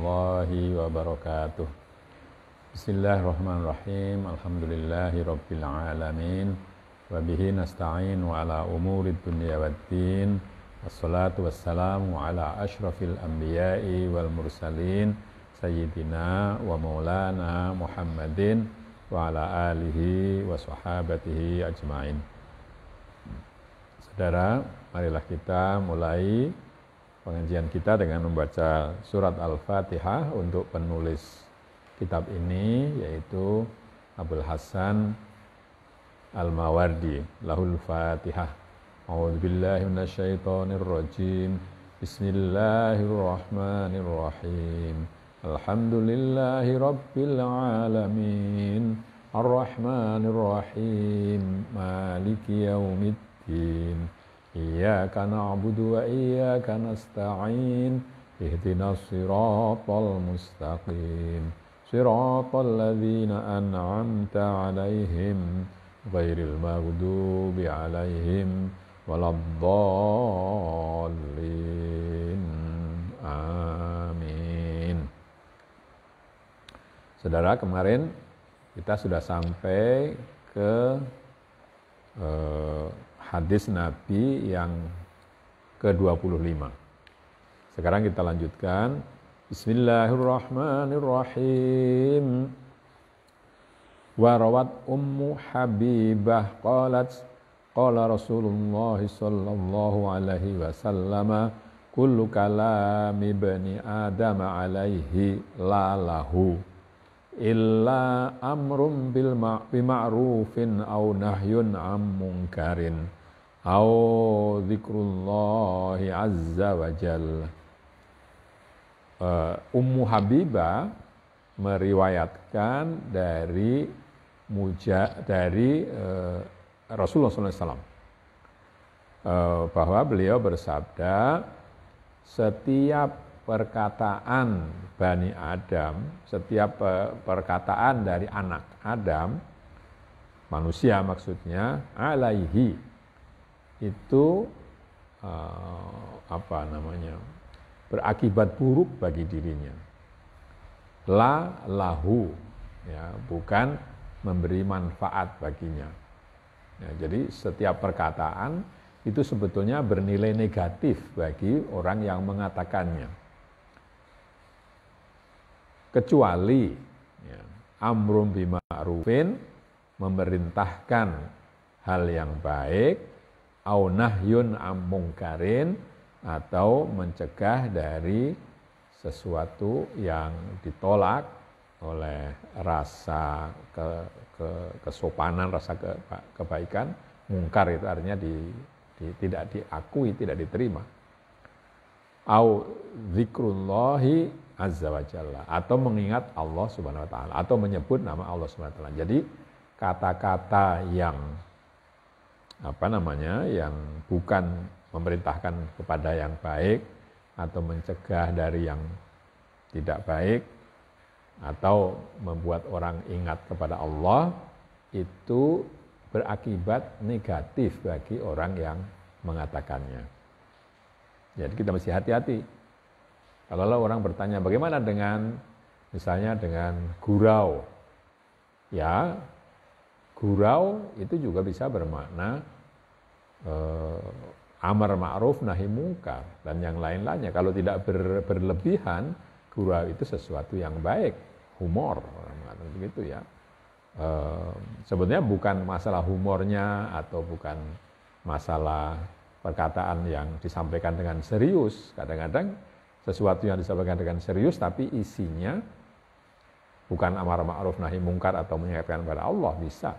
warahmatullahi wabarakatuh. Bismillahirrahmanirrahim. rabbil alamin. Wa bihi nasta'in wa ala umuri dunya waddin. Wassalatu wassalamu ala ashrafil anbiya'i wal mursalin sayyidina wa maulana Muhammadin wa ala alihi wa sahabatihi ajmain. Saudara, marilah kita mulai pengajian kita dengan membaca surat Al-Fatihah untuk penulis kitab ini yaitu Abdul Hasan Al-Mawardi lahul Fatihah A'udzu billahi minasyaitonir rajim Bismillahirrahmanirrahim Alhamdulillahi rabbil alamin Ar-Rahmanir Rahim Maliki yaumiddin إياك نعبد وإياك نستعين اهدنا الصراط المستقيم صراط الذين أنعمت عليهم غير المغضوب عليهم ولا الضالين آمين Saudara kemarin kita sudah sampai ke hadis Nabi yang ke-25. Sekarang kita lanjutkan. Bismillahirrahmanirrahim. Warawat Ummu Habibah qalat qala Rasulullah sallallahu alaihi wasallam kullu kalami bani adam alaihi lalahu illa amrum bil ma'rufin au nahyun am munkarin au zikrullahi azza wa jal. Uh, Ummu Habibah meriwayatkan dari muja dari uh, Rasulullah SAW uh, eh, bahwa beliau bersabda setiap perkataan Bani Adam, setiap uh, perkataan dari anak Adam, manusia maksudnya, alaihi itu uh, apa namanya berakibat buruk bagi dirinya. La lahu ya, bukan memberi manfaat baginya. Ya, jadi setiap perkataan itu sebetulnya bernilai negatif bagi orang yang mengatakannya. Kecuali ya, amrum arufin memerintahkan hal yang baik au nahyun amungkarin atau mencegah dari sesuatu yang ditolak oleh rasa ke, ke, kesopanan, rasa ke, kebaikan, mungkar itu artinya di, di, tidak diakui, tidak diterima. Au zikrullahi azza wa jalla atau mengingat Allah subhanahu wa ta'ala atau menyebut nama Allah subhanahu wa ta'ala. Jadi kata-kata yang apa namanya yang bukan memerintahkan kepada yang baik atau mencegah dari yang tidak baik atau membuat orang ingat kepada Allah itu berakibat negatif bagi orang yang mengatakannya. Jadi kita mesti hati-hati. Kalau orang bertanya bagaimana dengan misalnya dengan gurau, ya gurau itu juga bisa bermakna eh, amar ma'ruf nahi mungkar dan yang lain-lainnya. Kalau tidak ber, berlebihan, gurau itu sesuatu yang baik, humor mengatakan begitu ya. E, sebenarnya bukan masalah humornya atau bukan masalah perkataan yang disampaikan dengan serius. Kadang-kadang sesuatu yang disampaikan dengan serius tapi isinya bukan amar ma'ruf nahi mungkar atau menyampaikan kepada Allah bisa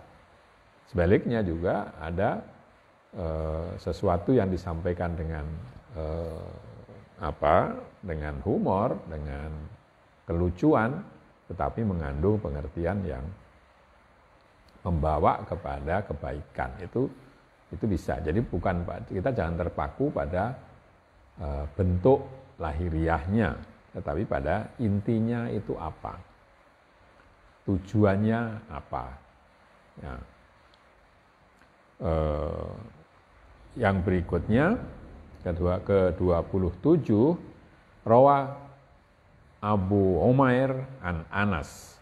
Sebaliknya juga ada e, sesuatu yang disampaikan dengan e, apa? Dengan humor, dengan kelucuan, tetapi mengandung pengertian yang membawa kepada kebaikan itu itu bisa. Jadi bukan kita jangan terpaku pada e, bentuk lahiriahnya, tetapi pada intinya itu apa, tujuannya apa. Ya eh, yang berikutnya kedua ke-27 rawa Abu Umair an Anas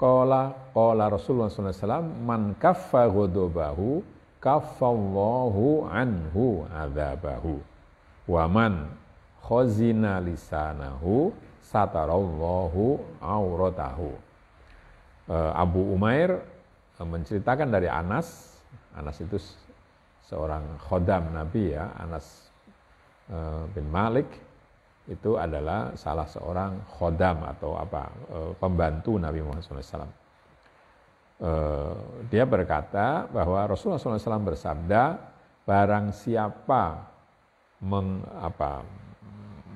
Qala qala Rasulullah wasallam man kaffa ghadabahu kaffallahu anhu adzabahu wa man khazina lisanahu satarallahu auratahu eh, Abu Umair eh, menceritakan dari Anas Anas itu seorang khodam Nabi ya, Anas eh, bin Malik itu adalah salah seorang khodam atau apa eh, pembantu Nabi Muhammad SAW. Eh, dia berkata bahwa Rasulullah SAW bersabda, barang siapa meng, apa,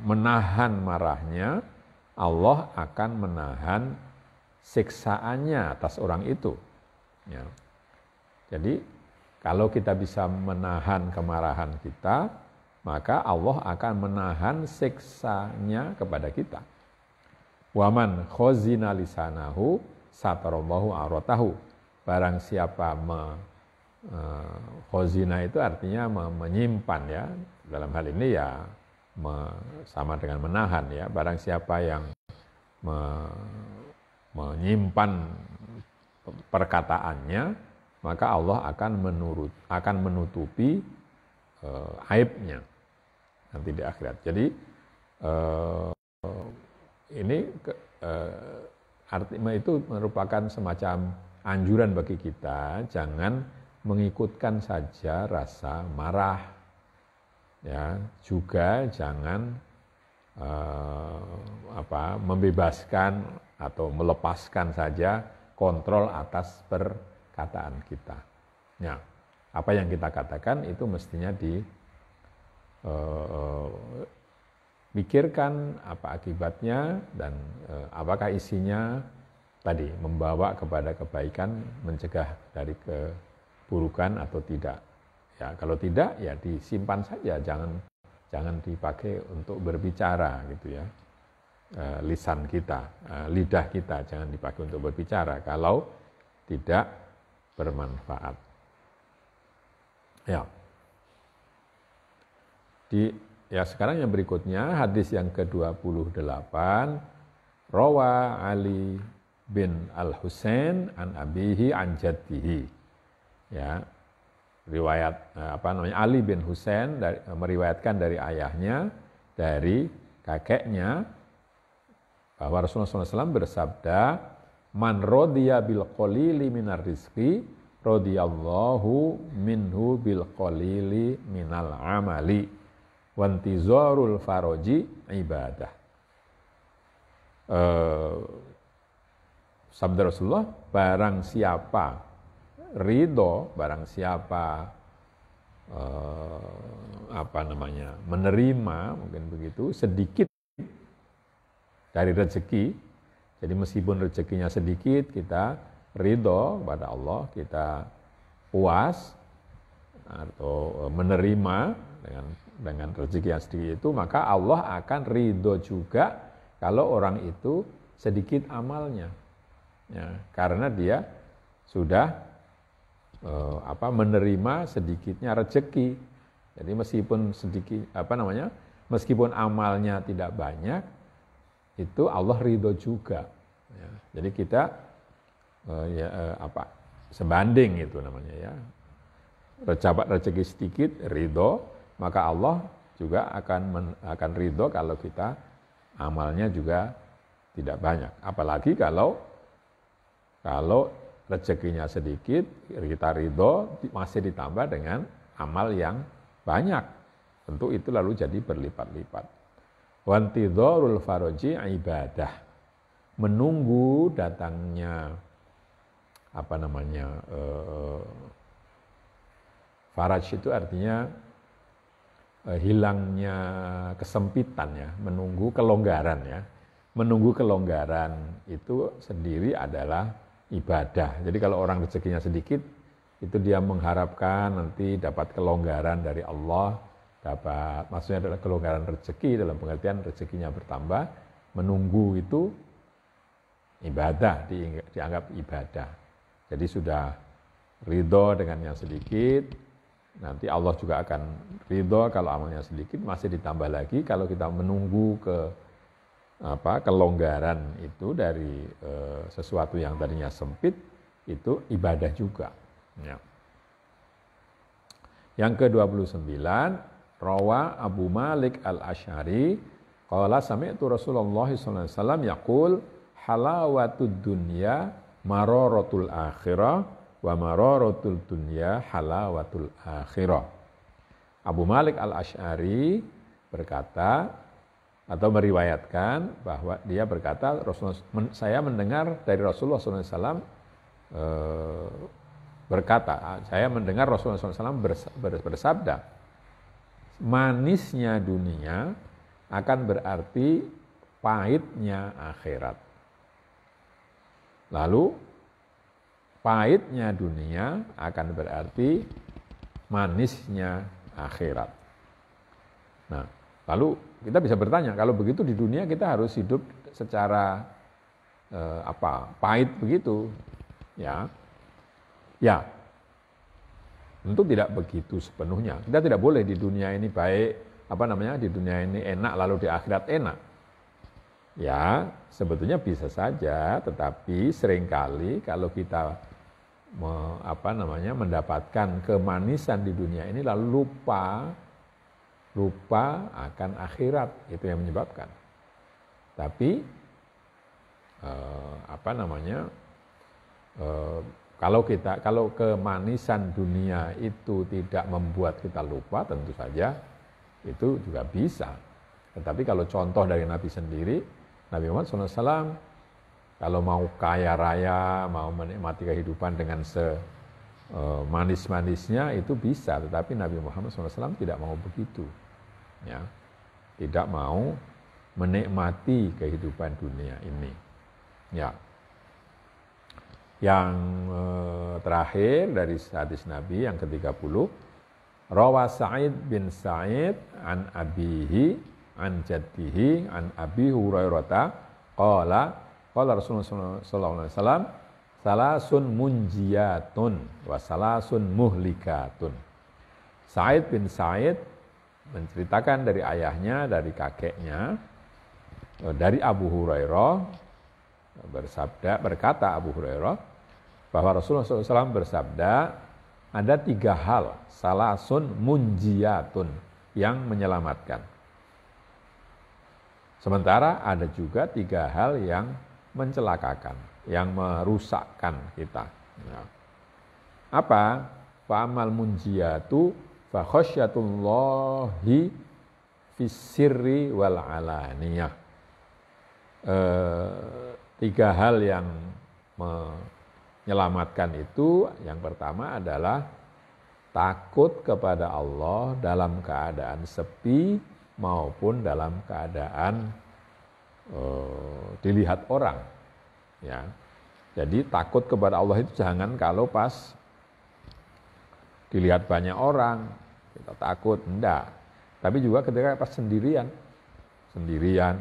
menahan marahnya, Allah akan menahan siksaannya atas orang itu. Ya. Jadi kalau kita bisa menahan kemarahan kita, maka Allah akan menahan siksanya kepada kita. Waman khozina lisanahu satarallahu arotahu. Barang siapa me, e, khozina itu artinya me, menyimpan ya. Dalam hal ini ya me, sama dengan menahan ya. Barang siapa yang me, menyimpan perkataannya, maka Allah akan menurut akan menutupi e, aibnya nanti di akhirat. Jadi e, ini ke, e, eh, arti itu merupakan semacam anjuran bagi kita jangan mengikutkan saja rasa marah ya juga jangan e, apa membebaskan atau melepaskan saja kontrol atas per kataan kita. Ya, apa yang kita katakan itu mestinya dipikirkan eh, uh, apa akibatnya dan uh, apakah isinya tadi membawa kepada kebaikan, mencegah dari keburukan atau tidak. Ya, kalau tidak ya disimpan saja, jangan jangan dipakai untuk berbicara gitu ya. Eh, lisan kita, lidah kita jangan dipakai untuk berbicara. Kalau tidak bermanfaat. Ya. Di ya sekarang yang berikutnya hadis yang ke-28 Rawa Ali bin Al Husain an abihi an jaddihi. Ya. Riwayat eh, apa namanya Ali bin Husain dari, eh, meriwayatkan dari ayahnya dari kakeknya bahwa Rasulullah SAW bersabda Man rodiya bil qalili minar rizki radiyallahu minhu bil qalili minal amali Wanti wantizarul faroji ibadah. Uh, sabda Rasulullah, barang siapa ridho, barang siapa uh, apa namanya menerima mungkin begitu sedikit dari rezeki jadi meskipun rezekinya sedikit, kita ridho kepada Allah, kita puas atau e, menerima dengan dengan rezeki yang sedikit itu, maka Allah akan ridho juga kalau orang itu sedikit amalnya, ya, karena dia sudah eh, apa menerima sedikitnya rezeki. Jadi meskipun sedikit apa namanya, meskipun amalnya tidak banyak, itu Allah ridho juga. Ya. Jadi kita uh, ya, uh, apa sebanding itu namanya ya. Tercapat rezeki sedikit, ridho, maka Allah juga akan men, akan ridho kalau kita amalnya juga tidak banyak. Apalagi kalau kalau rezekinya sedikit, kita ridho masih ditambah dengan amal yang banyak. Tentu itu lalu jadi berlipat-lipat. Wantidhorul faroji ibadah menunggu datangnya apa namanya uh, faraj itu artinya uh, hilangnya kesempitan ya, menunggu kelonggaran ya. Menunggu kelonggaran itu sendiri adalah ibadah. Jadi kalau orang rezekinya sedikit, itu dia mengharapkan nanti dapat kelonggaran dari Allah, dapat maksudnya adalah kelonggaran rezeki dalam pengertian rezekinya bertambah, menunggu itu ibadah, dianggap ibadah. Jadi sudah ridho dengan yang sedikit, nanti Allah juga akan ridho kalau amalnya sedikit, masih ditambah lagi kalau kita menunggu ke apa kelonggaran itu dari e, sesuatu yang tadinya sempit itu ibadah juga. Ya. Yang ke-29, Rawa Abu Malik Al-Ash'ari, Qala sami'tu Rasulullah SAW yakul halawatul dunya marorotul akhirah wa marorotul dunya halawatul akhirah. Abu Malik al Ashari berkata atau meriwayatkan bahwa dia berkata Rasulullah, saya mendengar dari Rasulullah SAW eh, berkata saya mendengar Rasulullah SAW bersabda manisnya dunia akan berarti pahitnya akhirat Lalu pahitnya dunia akan berarti manisnya akhirat. Nah, lalu kita bisa bertanya, kalau begitu di dunia kita harus hidup secara eh, apa? pahit begitu. Ya. Ya. Tentu tidak begitu sepenuhnya. Kita tidak boleh di dunia ini baik, apa namanya? di dunia ini enak lalu di akhirat enak Ya, sebetulnya bisa saja, tetapi seringkali kalau kita me, apa namanya mendapatkan kemanisan di dunia ini lalu lupa lupa akan akhirat itu yang menyebabkan. Tapi eh, apa namanya eh, kalau kita kalau kemanisan dunia itu tidak membuat kita lupa tentu saja itu juga bisa. Tetapi kalau contoh dari Nabi sendiri Nabi Muhammad SAW kalau mau kaya raya, mau menikmati kehidupan dengan se e, manis-manisnya itu bisa, tetapi Nabi Muhammad SAW tidak mau begitu, ya, tidak mau menikmati kehidupan dunia ini, ya. Yang e, terakhir dari hadis Nabi yang ke-30, Rawa Sa'id bin Sa'id an Abihi an jaddihi an Abi Hurairah qala qala Rasulullah sallallahu alaihi wasallam salasun munjiyatun wa salasun muhlikatun Said bin Said menceritakan dari ayahnya dari kakeknya dari Abu Hurairah bersabda berkata Abu Hurairah bahwa Rasulullah SAW bersabda ada tiga hal salasun munjiyatun yang menyelamatkan Sementara ada juga tiga hal yang mencelakakan, yang merusakkan kita. Nah. Apa? Fa'amal munjiyatu fakhosyatullahi fisirri wal alaniyah. E, tiga hal yang menyelamatkan itu, yang pertama adalah takut kepada Allah dalam keadaan sepi, maupun dalam keadaan eh, dilihat orang. Ya. Jadi takut kepada Allah itu jangan kalau pas dilihat banyak orang kita takut, enggak. Tapi juga ketika pas sendirian, sendirian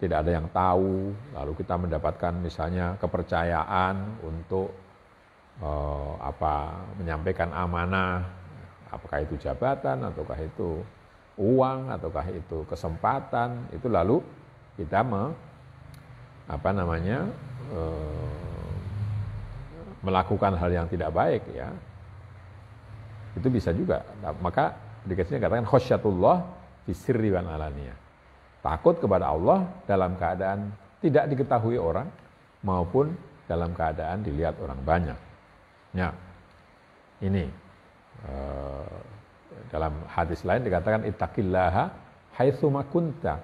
tidak ada yang tahu, lalu kita mendapatkan misalnya kepercayaan untuk eh, apa menyampaikan amanah, apakah itu jabatan ataukah itu uang ataukah itu kesempatan itu lalu kita me, apa namanya e, melakukan hal yang tidak baik ya itu bisa juga maka dikasihnya katakan khosyatullah fisirri wan alania takut kepada Allah dalam keadaan tidak diketahui orang maupun dalam keadaan dilihat orang banyak. Ya, ini e, dalam hadis lain dikatakan itakillaha haitsuma kunta.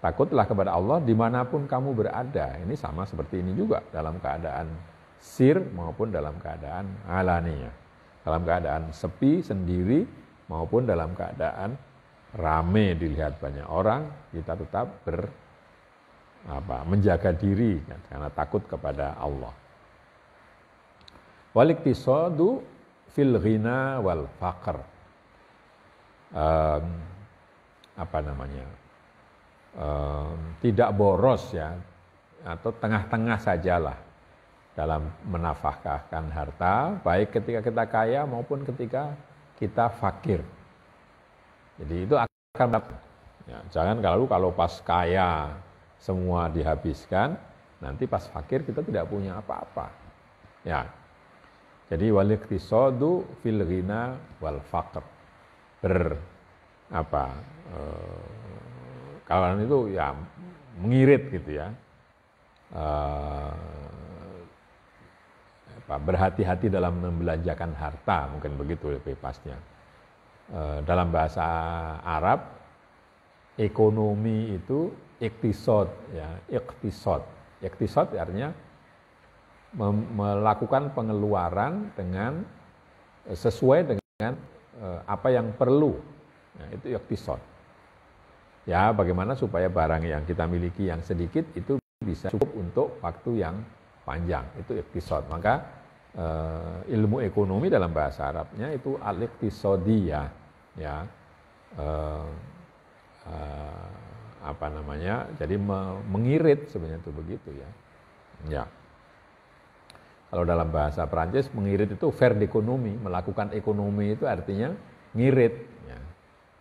Takutlah kepada Allah dimanapun kamu berada. Ini sama seperti ini juga dalam keadaan sir maupun dalam keadaan alaninya. Dalam keadaan sepi sendiri maupun dalam keadaan rame dilihat banyak orang, kita tetap ber apa menjaga diri karena takut kepada Allah. Waliktisadu fil ghina wal faqr um, apa namanya um, tidak boros ya atau tengah-tengah sajalah dalam menafkahkan harta baik ketika kita kaya maupun ketika kita fakir jadi itu akan ya, jangan kalau kalau pas kaya semua dihabiskan nanti pas fakir kita tidak punya apa-apa ya jadi waliktisadu fil ghina wal faqr. Ber apa e, itu ya mengirit gitu ya. E, apa, berhati-hati dalam membelanjakan harta mungkin begitu lebih ya, pasnya. E, eh, dalam bahasa Arab ekonomi itu iktisad ya, iktisad. Iktisad artinya melakukan pengeluaran dengan eh, sesuai dengan eh, apa yang perlu. Nah, itu iktisod. Ya, bagaimana supaya barang yang kita miliki yang sedikit itu bisa cukup untuk waktu yang panjang. Itu iktisod. Maka eh, ilmu ekonomi dalam bahasa Arabnya itu al-iktisodiyah. Ya. Eh, eh, apa namanya? Jadi mengirit sebenarnya itu begitu ya. Ya. Kalau dalam bahasa Prancis mengirit itu fair ekonomi, melakukan ekonomi itu artinya ngirit. Ya,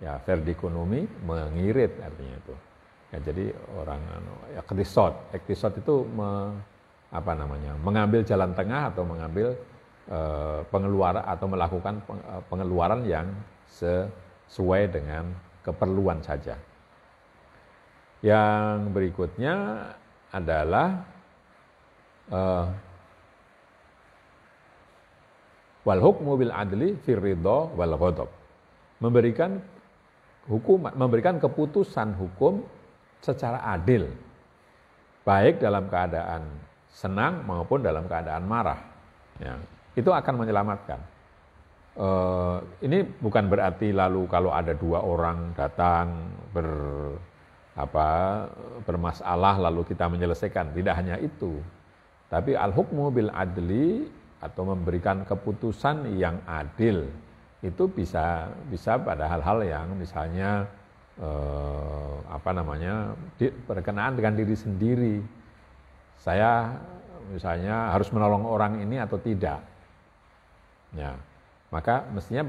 ya fair ekonomi mengirit artinya itu. Ya, jadi orang ya, anu, krisot, krisot itu me, apa namanya mengambil jalan tengah atau mengambil eh, pengeluaran atau melakukan eh, pengeluaran yang sesuai dengan keperluan saja. Yang berikutnya adalah eh, Wal hukmu bil adli fir ridho wal ghadab. Memberikan hukum memberikan keputusan hukum secara adil baik dalam keadaan senang maupun dalam keadaan marah ya itu akan menyelamatkan e, ini bukan berarti lalu kalau ada dua orang datang ber apa bermasalah lalu kita menyelesaikan tidak hanya itu tapi al hukmu bil adli atau memberikan keputusan yang adil itu bisa bisa pada hal-hal yang misalnya eh, apa namanya berkenaan dengan diri sendiri saya misalnya harus menolong orang ini atau tidak ya maka mestinya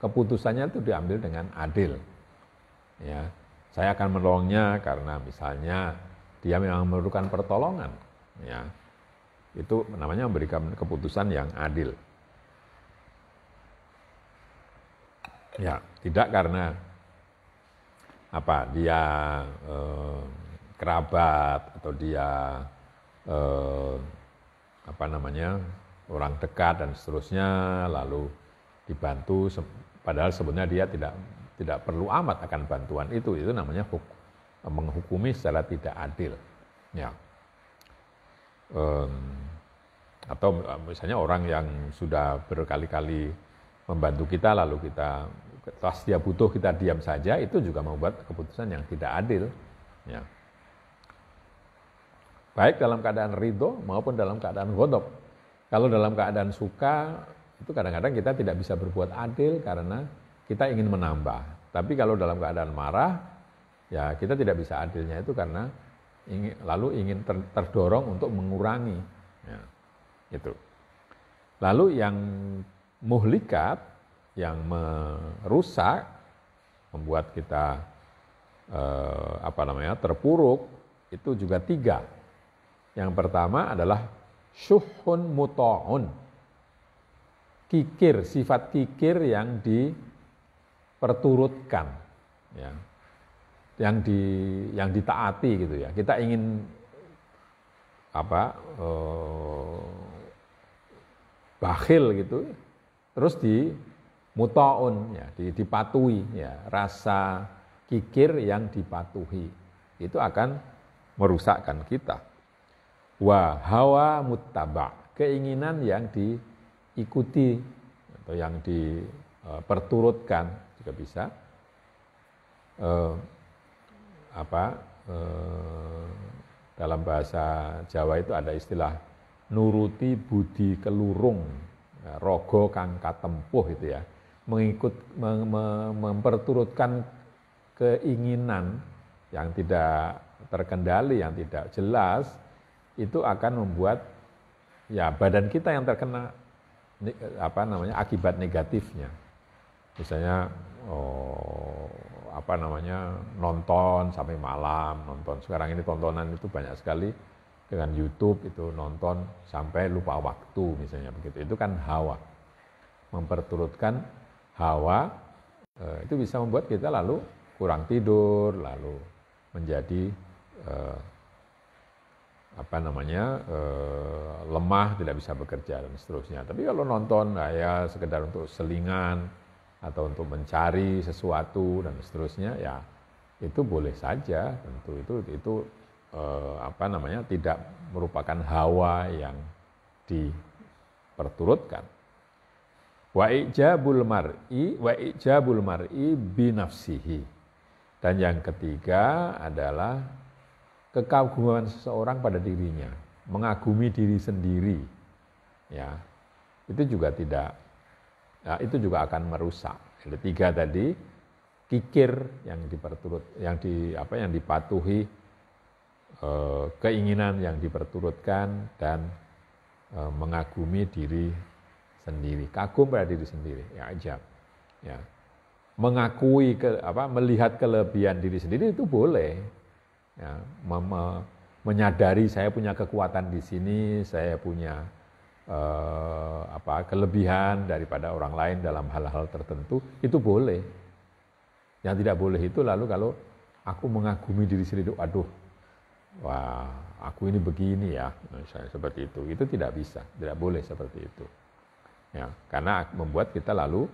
keputusannya itu diambil dengan adil ya saya akan menolongnya karena misalnya dia memang memerlukan pertolongan ya itu namanya memberikan keputusan yang adil. Ya, tidak karena apa dia eh, kerabat atau dia eh, apa namanya orang dekat dan seterusnya lalu dibantu padahal sebenarnya dia tidak tidak perlu amat akan bantuan itu itu namanya huk, menghukumi secara tidak adil ya Eh, atau eh, misalnya orang yang sudah berkali-kali membantu kita lalu kita pas dia butuh kita diam saja itu juga membuat keputusan yang tidak adil ya baik dalam keadaan ridho maupun dalam keadaan godok kalau dalam keadaan suka itu kadang-kadang kita tidak bisa berbuat adil karena kita ingin menambah tapi kalau dalam keadaan marah ya kita tidak bisa adilnya itu karena ingin, lalu ingin ter, terdorong untuk mengurangi ya. Itu. Lalu yang muhlikat, yang merusak, membuat kita eh, apa namanya terpuruk, itu juga tiga. Yang pertama adalah syuhun muto'un. Kikir, sifat kikir yang diperturutkan. Ya. Yang di yang ditaati gitu ya. Kita ingin apa eh, bakhil gitu terus di mutaun ya di dipatuhi ya rasa kikir yang dipatuhi itu akan merusakkan kita wa hawa muttaba keinginan yang diikuti atau yang diperturutkan e, juga bisa eh, apa eh, dalam bahasa Jawa itu ada istilah nuruti budi kelurung, ya, rogo kang katempuh itu ya, mengikut mem, memperturutkan keinginan yang tidak terkendali, yang tidak jelas, itu akan membuat ya badan kita yang terkena apa namanya akibat negatifnya. Misalnya oh, apa namanya nonton sampai malam, nonton sekarang ini tontonan itu banyak sekali dengan YouTube itu nonton sampai lupa waktu misalnya begitu. Itu kan hawa. Memperturutkan hawa eh, itu bisa membuat kita lalu kurang tidur, lalu menjadi eh, apa namanya eh, lemah, tidak bisa bekerja dan seterusnya. Tapi kalau nonton nah ya sekedar untuk selingan atau untuk mencari sesuatu dan seterusnya ya itu boleh saja tentu itu itu eh, apa namanya tidak merupakan hawa yang diperturutkan. Wa ijabul mar'i wa ijabul mar'i binafsihi. Dan yang ketiga adalah kekaguman seseorang pada dirinya, mengagumi diri sendiri. Ya. Itu juga tidak ya, itu juga akan merusak. Ada ketiga tadi kikir yang diperturut yang di apa yang dipatuhi Eh, keinginan yang diperturutkan dan eh, mengagumi diri sendiri, kagum pada diri sendiri, ya ajab. Ya. Mengakui ke, apa melihat kelebihan diri sendiri itu boleh. Ya, mem- menyadari saya punya kekuatan di sini, saya punya eh, apa kelebihan daripada orang lain dalam hal-hal tertentu, itu boleh. Yang tidak boleh itu lalu kalau aku mengagumi diri sendiri, aduh wah aku ini begini ya, misalnya seperti itu. Itu tidak bisa, tidak boleh seperti itu. Ya, karena membuat kita lalu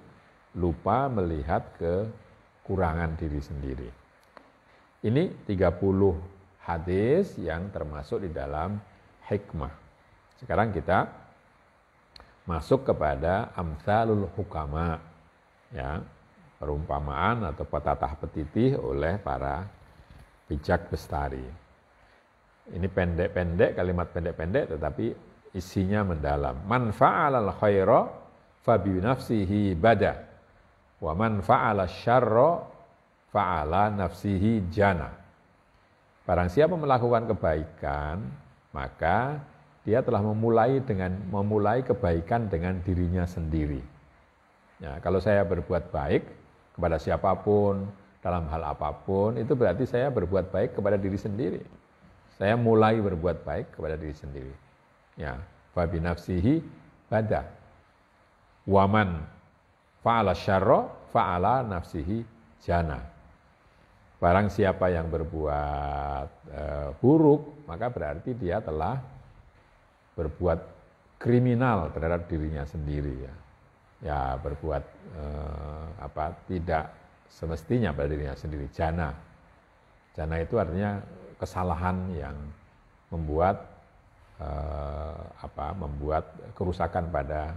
lupa melihat kekurangan diri sendiri. Ini 30 hadis yang termasuk di dalam hikmah. Sekarang kita masuk kepada amsalul hukama ya, perumpamaan atau petatah petitih oleh para bijak bestari. Ini pendek-pendek, kalimat pendek-pendek tetapi isinya mendalam. Man fa'ala al-khaira fa nafsihi bada wa man fa'ala syarra fa'ala nafsihi jana. Barang siapa melakukan kebaikan, maka dia telah memulai dengan memulai kebaikan dengan dirinya sendiri. Ya, kalau saya berbuat baik kepada siapapun dalam hal apapun, itu berarti saya berbuat baik kepada diri sendiri. Saya mulai berbuat baik kepada diri sendiri. Ya, babi nafsihi bada. Waman fa'ala syarra fa'ala nafsihi jana. Barang siapa yang berbuat e, buruk, maka berarti dia telah berbuat kriminal terhadap dirinya sendiri ya. Ya, berbuat e, apa? tidak semestinya pada dirinya sendiri jana. Jana itu artinya kesalahan yang membuat eh, apa membuat kerusakan pada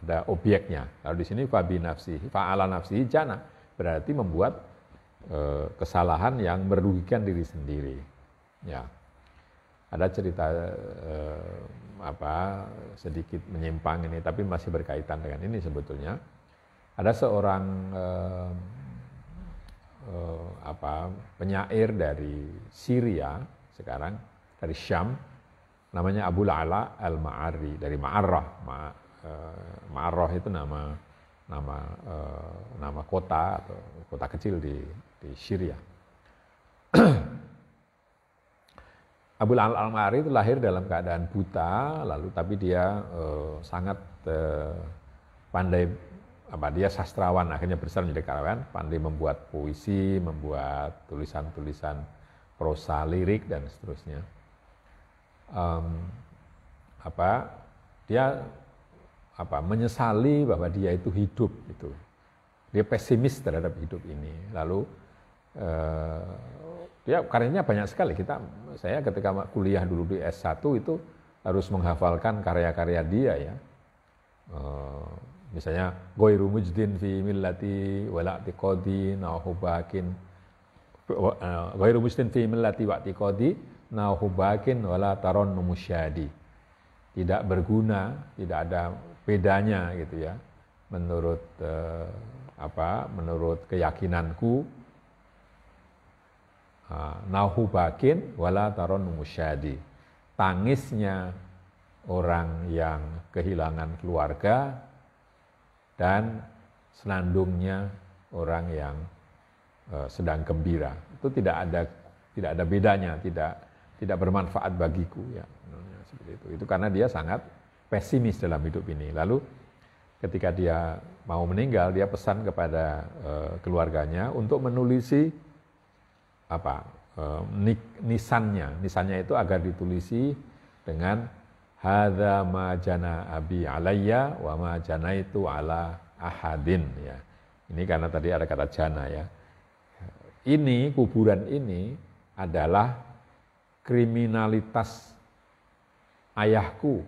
pada obyeknya Lalu di sini fabi nafsi, faala nafsi jana berarti membuat eh, kesalahan yang merugikan diri sendiri. Ya. Ada cerita eh, apa sedikit menyimpang ini tapi masih berkaitan dengan ini sebetulnya. Ada seorang eh, eh, apa penyair dari Syria sekarang dari Syam namanya Abu Ala Al-Ma'ari dari Ma'arrah. Ma'arrah eh, Ma'arrah itu nama nama eh, nama kota atau kota kecil di di Syria. Abu Al-Ma'ari itu lahir dalam keadaan buta lalu tapi dia eh, sangat eh, pandai apa ya, dia sastrawan akhirnya besar menjadi karyawan pandai membuat puisi membuat tulisan-tulisan prosa lirik dan seterusnya um, apa dia apa menyesali bahwa dia itu hidup itu dia pesimis terhadap hidup ini lalu uh, dia karyanya banyak sekali kita saya ketika kuliah dulu di S1 itu harus menghafalkan karya-karya dia ya eh, Misalnya ghairu mujdin fi millati wala tiqadi hubakin eh, ghairu mujdin fi millati wa tiqadi nahubakin wala taron musyadi Tidak berguna, tidak ada bedanya gitu ya. Menurut eh, apa? Menurut keyakinanku ah, nahubakin wala taron musyadi Tangisnya orang yang kehilangan keluarga dan senandungnya orang yang uh, sedang gembira. Itu tidak ada tidak ada bedanya, tidak tidak bermanfaat bagiku ya. Seperti itu. Itu karena dia sangat pesimis dalam hidup ini. Lalu ketika dia mau meninggal, dia pesan kepada uh, keluarganya untuk menulisi apa? Uh, nisannya. Nisannya itu agar ditulisi dengan hadza ma jana abi alayya wa ma itu ala ahadin ya. Ini karena tadi ada kata jana ya. Ini kuburan ini adalah kriminalitas ayahku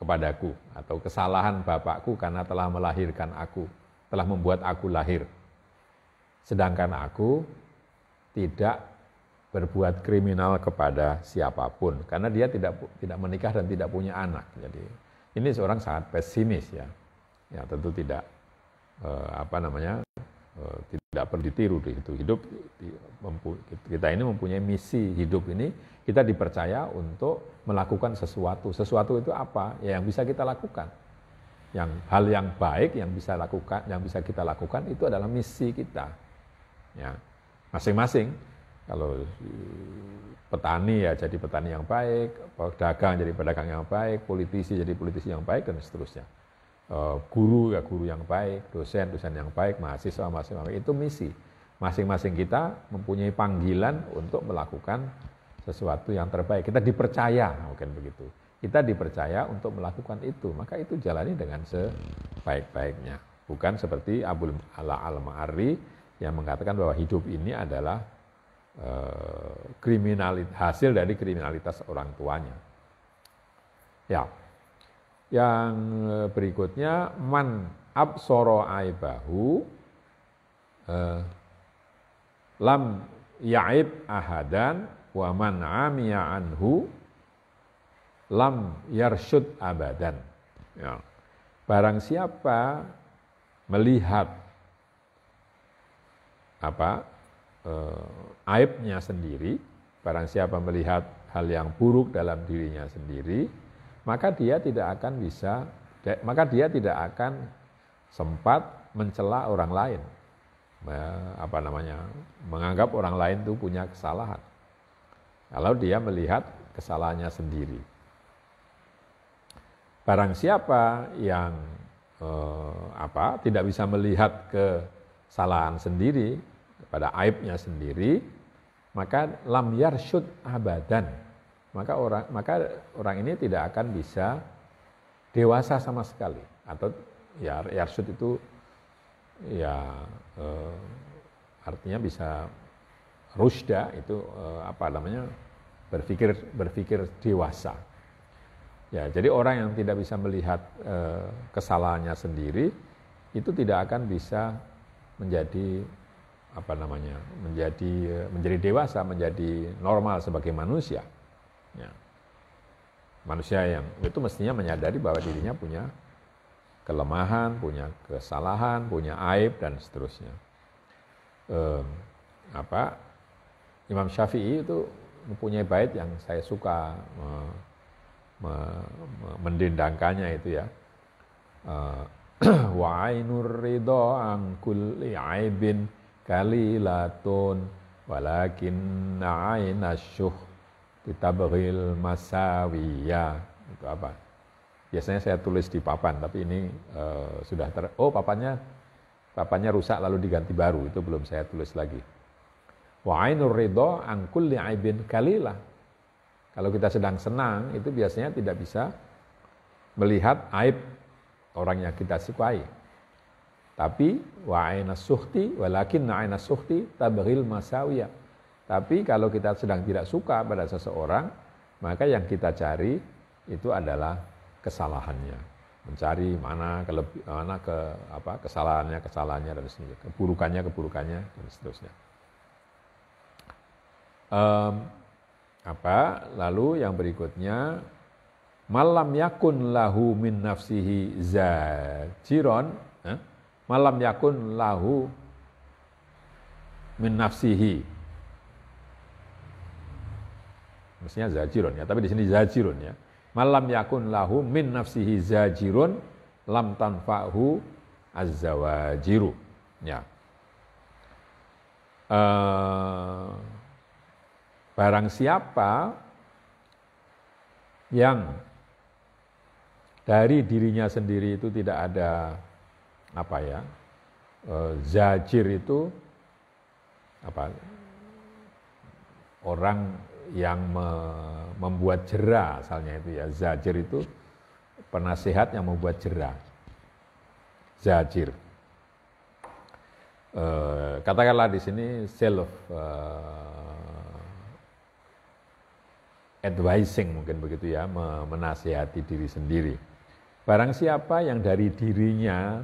kepadaku atau kesalahan bapakku karena telah melahirkan aku, telah membuat aku lahir. Sedangkan aku tidak berbuat kriminal kepada siapapun karena dia tidak tidak menikah dan tidak punya anak. Jadi ini seorang sangat pesimis ya. Ya tentu tidak eh, apa namanya eh, tidak perlu ditiru di itu hidup di, mempu, kita ini mempunyai misi hidup ini kita dipercaya untuk melakukan sesuatu. Sesuatu itu apa? Ya yang bisa kita lakukan. Yang hal yang baik yang bisa lakukan yang bisa kita lakukan itu adalah misi kita. Ya. Masing-masing kalau eh, petani ya jadi petani yang baik, pedagang jadi pedagang yang baik, politisi jadi politisi yang baik dan seterusnya. Eh, guru ya guru yang baik, dosen dosen yang baik, mahasiswa mahasiswa itu misi. Masing-masing kita mempunyai panggilan untuk melakukan sesuatu yang terbaik. Kita dipercaya mungkin begitu. Kita dipercaya untuk melakukan itu, maka itu jalani dengan sebaik-baiknya. Bukan seperti Abul Ala Al-Ma'ari yang mengatakan bahwa hidup ini adalah Eh, kriminalitas hasil dari kriminalitas orang tuanya. Ya. Yang eh, berikutnya man absoro aibahu eh, lam ya'ib ahadan wa man amiya anhu lam yarsyud abadan. Ya. Barang siapa melihat apa eh, aibnya sendiri, barang siapa melihat hal yang buruk dalam dirinya sendiri, maka dia tidak akan bisa maka dia tidak akan sempat mencela orang lain. apa namanya? menganggap orang lain itu punya kesalahan. Kalau dia melihat kesalahannya sendiri. Barang siapa yang eh, apa tidak bisa melihat kesalahan sendiri, pada aibnya sendiri, maka lam yarsyud abadan. Maka orang maka orang ini tidak akan bisa dewasa sama sekali atau ya yarsyud itu ya eh, artinya bisa rusda itu eh, apa namanya berpikir berpikir dewasa. Ya, jadi orang yang tidak bisa melihat eh, kesalahannya sendiri itu tidak akan bisa menjadi apa namanya menjadi menjadi dewasa menjadi normal sebagai manusia ya. manusia yang itu mestinya menyadari bahwa dirinya punya kelemahan punya kesalahan punya aib dan seterusnya eh, apa Imam Syafi'i itu mempunyai bait yang saya suka me, me, me, mendendangkannya itu ya eh, wa ainur ridho aibin kalilatun walakin kita beril masawiya itu apa biasanya saya tulis di papan tapi ini e, sudah ter oh papannya papannya rusak lalu diganti baru itu belum saya tulis lagi wa ainur ridho angkul li'aibin aibin kalila kalau kita sedang senang itu biasanya tidak bisa melihat aib orang yang kita sukai tapi wa aina suhti walakin aina suhti tabril masawiya. Tapi kalau kita sedang tidak suka pada seseorang, maka yang kita cari itu adalah kesalahannya. Mencari mana kelebih, mana ke apa kesalahannya, kesalahannya dan seterusnya, keburukannya, keburukannya dan seterusnya. Um, apa lalu yang berikutnya malam yakun lahu min nafsihi zajiron eh? malam yakun lahu min nafsihi. maksudnya zajirun ya, tapi di sini zajirun ya. Malam yakun lahu min nafsihi zajirun lam tanfa'hu azzawajiru. Ya. Uh, barang siapa yang dari dirinya sendiri itu tidak ada apa ya e, zajir itu apa orang yang me, membuat jera asalnya itu ya zajir itu penasehat yang membuat jera zajir e, katakanlah di sini self e, eh, advising mungkin begitu ya menasihati diri sendiri barang siapa yang dari dirinya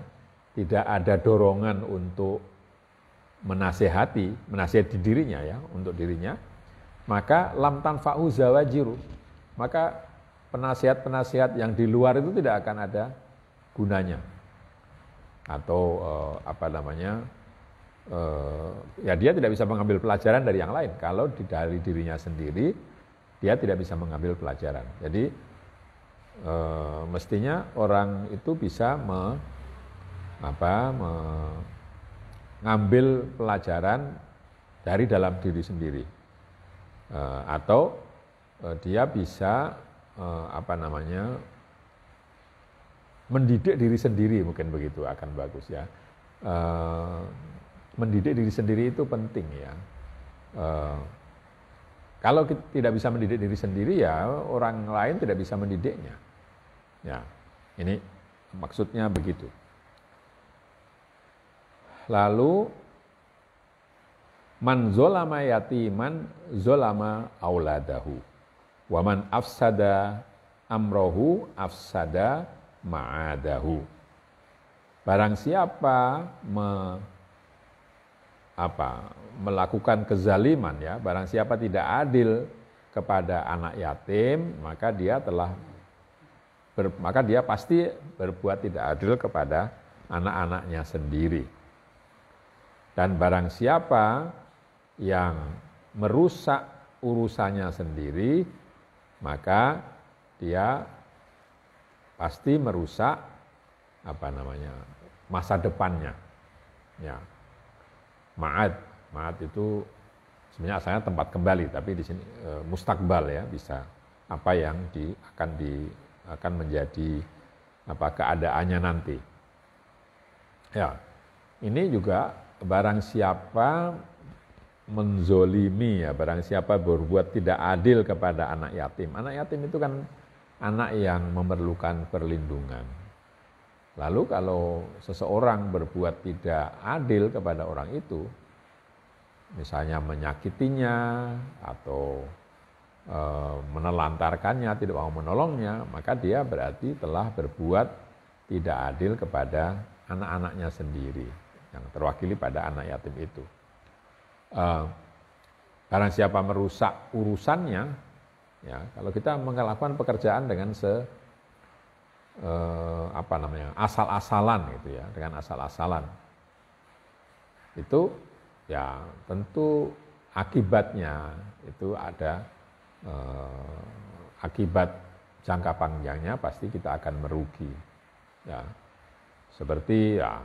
tidak ada dorongan untuk menasehati, menasehati dirinya ya, untuk dirinya, maka lam tanfa'u zawajiru. Maka penasihat-penasihat yang di luar itu tidak akan ada gunanya. Atau eh, apa namanya? Eh, ya dia tidak bisa mengambil pelajaran dari yang lain. Kalau dari dirinya sendiri dia tidak bisa mengambil pelajaran. Jadi eh, mestinya orang itu bisa me, apa mengambil pelajaran dari dalam diri sendiri eh, atau eh, dia bisa eh, apa namanya mendidik diri sendiri mungkin begitu akan bagus ya mendidik diri sendiri itu penting ya kalau kita tidak bisa mendidik diri sendiri ya orang lain tidak bisa mendidiknya ya ini maksudnya begitu Lalu man zolama yatiman zolama auladahu. Wa man afsada amrohu afsada ma'adahu. Barang siapa me, apa, melakukan kezaliman ya, barang siapa tidak adil kepada anak yatim, maka dia telah ber, maka dia pasti berbuat tidak adil kepada anak-anaknya sendiri. Dan barang siapa yang merusak urusannya sendiri, maka dia pasti merusak apa namanya masa depannya. Ya, maat, maat itu sebenarnya asalnya tempat kembali, tapi di sini e, mustakbal ya bisa apa yang di, akan di akan menjadi apa keadaannya nanti. Ya, ini juga barang siapa menzolimi ya, barang siapa berbuat tidak adil kepada anak yatim. Anak yatim itu kan anak yang memerlukan perlindungan. Lalu kalau seseorang berbuat tidak adil kepada orang itu, misalnya menyakitinya atau e, menelantarkannya, tidak mau menolongnya, maka dia berarti telah berbuat tidak adil kepada anak-anaknya sendiri yang terwakili pada anak yatim itu. Uh, barang siapa merusak urusannya, ya kalau kita melakukan pekerjaan dengan se eh, apa namanya asal-asalan gitu ya, dengan asal-asalan itu ya tentu akibatnya itu ada eh, akibat jangka panjangnya pasti kita akan merugi ya seperti ya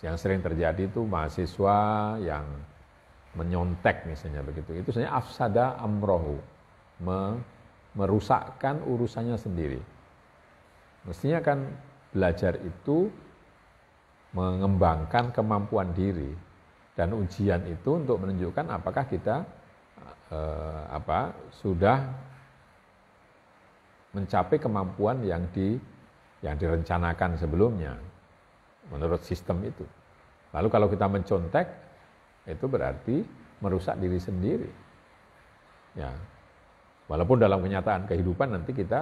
yang sering terjadi itu mahasiswa yang menyontek misalnya begitu. Itu sebenarnya afsada amrohu, me, merusakkan urusannya sendiri. Mestinya kan belajar itu mengembangkan kemampuan diri dan ujian itu untuk menunjukkan apakah kita eh, apa sudah mencapai kemampuan yang di yang direncanakan sebelumnya menurut sistem itu. Lalu kalau kita mencontek, itu berarti merusak diri sendiri. Ya, walaupun dalam kenyataan kehidupan nanti kita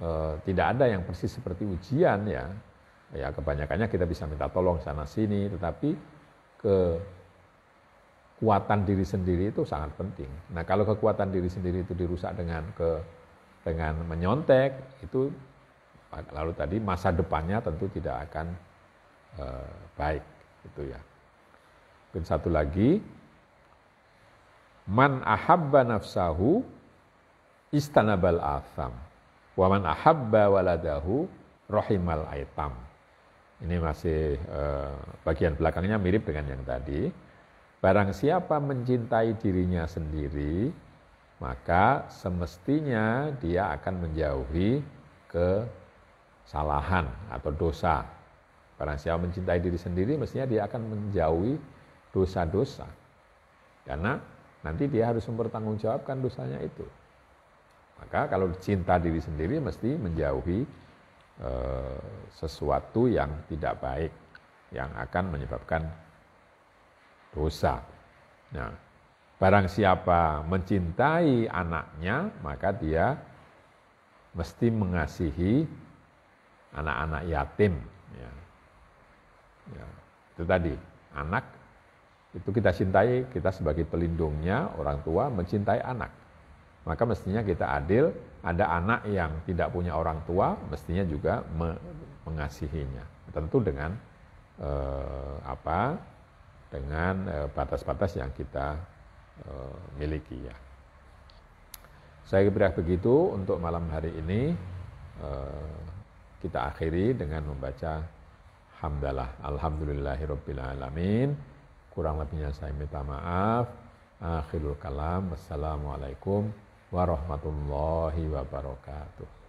e, tidak ada yang persis seperti ujian ya. Ya kebanyakannya kita bisa minta tolong sana sini, tetapi kekuatan diri sendiri itu sangat penting. Nah kalau kekuatan diri sendiri itu dirusak dengan ke dengan menyontek itu lalu tadi masa depannya tentu tidak akan Eh, baik itu ya. Mungkin satu lagi man ahabba nafsahu istanabal atham wa man ahabba waladahu rahimal aitam. Ini masih eh, bagian belakangnya mirip dengan yang tadi. Barang siapa mencintai dirinya sendiri, maka semestinya dia akan menjauhi kesalahan atau dosa Barang siapa mencintai diri sendiri, mestinya dia akan menjauhi dosa-dosa. Karena nanti dia harus mempertanggungjawabkan dosanya itu. Maka kalau cinta diri sendiri mesti menjauhi e, sesuatu yang tidak baik, yang akan menyebabkan dosa. Nah, barang siapa mencintai anaknya, maka dia mesti mengasihi anak-anak yatim. Ya, Ya, itu tadi, anak itu kita cintai, kita sebagai pelindungnya, orang tua mencintai anak. Maka mestinya kita adil, ada anak yang tidak punya orang tua, mestinya juga me mengasihinya. Tentu dengan eh, apa? Dengan eh, batas-batas eh, yang kita eh, miliki ya. Saya kira begitu untuk malam hari ini eh, kita akhiri dengan membaca hamdalah. Alhamdulillahirobbilalamin. Kurang lebihnya saya minta maaf. Akhirul kalam. Wassalamualaikum warahmatullahi wabarakatuh.